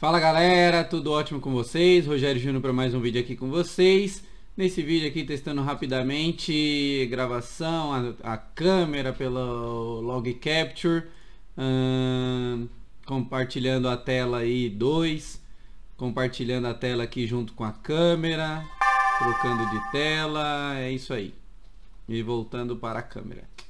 Fala galera, tudo ótimo com vocês? Rogério Júnior para mais um vídeo aqui com vocês. Nesse vídeo aqui testando rapidamente gravação, a, a câmera pelo Log Capture, hum, compartilhando a tela aí 2, compartilhando a tela aqui junto com a câmera, trocando de tela, é isso aí. E voltando para a câmera.